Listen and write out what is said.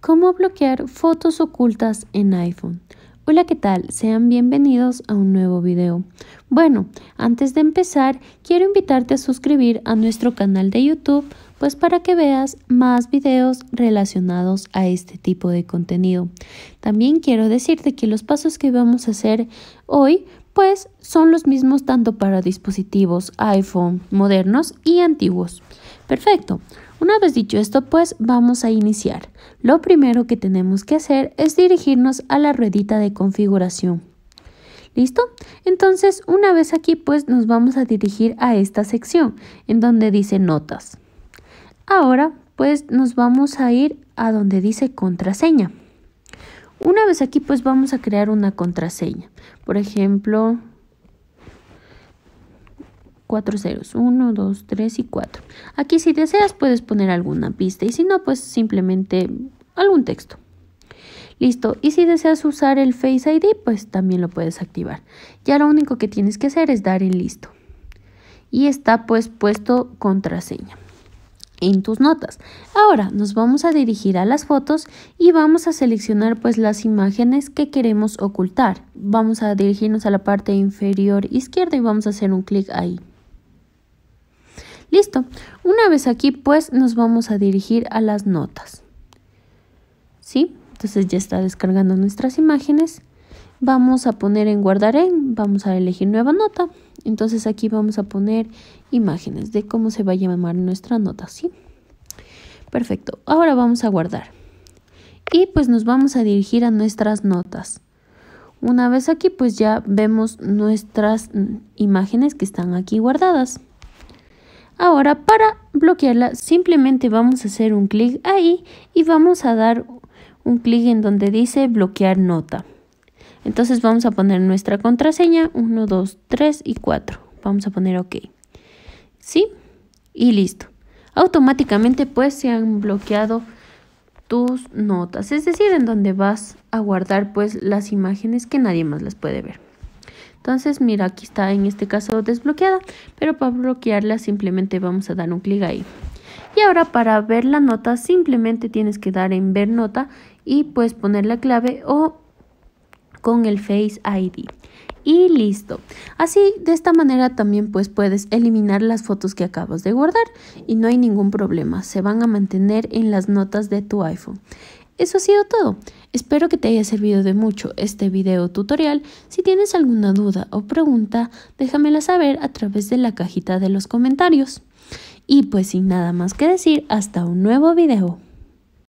¿Cómo bloquear fotos ocultas en iPhone? Hola, ¿qué tal? Sean bienvenidos a un nuevo video. Bueno, antes de empezar, quiero invitarte a suscribir a nuestro canal de YouTube, pues para que veas más videos relacionados a este tipo de contenido. También quiero decirte que los pasos que vamos a hacer hoy pues son los mismos tanto para dispositivos iPhone modernos y antiguos. Perfecto. Una vez dicho esto, pues vamos a iniciar. Lo primero que tenemos que hacer es dirigirnos a la ruedita de configuración. ¿Listo? Entonces, una vez aquí, pues nos vamos a dirigir a esta sección en donde dice notas. Ahora, pues nos vamos a ir a donde dice contraseña. Una vez aquí, pues vamos a crear una contraseña. Por ejemplo, cuatro ceros, 1, 2, 3 y 4. Aquí si deseas puedes poner alguna pista y si no, pues simplemente algún texto. Listo, y si deseas usar el Face ID, pues también lo puedes activar. Ya lo único que tienes que hacer es dar en listo. Y está pues puesto contraseña en tus notas. Ahora nos vamos a dirigir a las fotos y vamos a seleccionar pues las imágenes que queremos ocultar. Vamos a dirigirnos a la parte inferior izquierda y vamos a hacer un clic ahí. Listo. Una vez aquí, pues nos vamos a dirigir a las notas. ¿Sí? Entonces ya está descargando nuestras imágenes. Vamos a poner en guardar en, vamos a elegir nueva nota. Entonces aquí vamos a poner imágenes de cómo se va a llamar nuestra nota, ¿sí? Perfecto. Ahora vamos a guardar. Y pues nos vamos a dirigir a nuestras notas. Una vez aquí, pues ya vemos nuestras imágenes que están aquí guardadas. Ahora para bloquearla simplemente vamos a hacer un clic ahí y vamos a dar un clic en donde dice bloquear nota. Entonces vamos a poner nuestra contraseña 1, 2, 3 y 4. Vamos a poner OK. ¿Sí? Y listo. Automáticamente pues se han bloqueado tus notas, es decir, en donde vas a guardar pues las imágenes que nadie más las puede ver. Entonces, mira, aquí está en este caso desbloqueada, pero para bloquearla simplemente vamos a dar un clic ahí. Y ahora para ver la nota simplemente tienes que dar en ver nota y puedes poner la clave o con el Face ID. Y listo. Así, de esta manera también pues puedes eliminar las fotos que acabas de guardar y no hay ningún problema. Se van a mantener en las notas de tu iPhone. Eso ha sido todo. Espero que te haya servido de mucho este video tutorial. Si tienes alguna duda o pregunta, déjamela saber a través de la cajita de los comentarios. Y pues sin nada más que decir, hasta un nuevo video.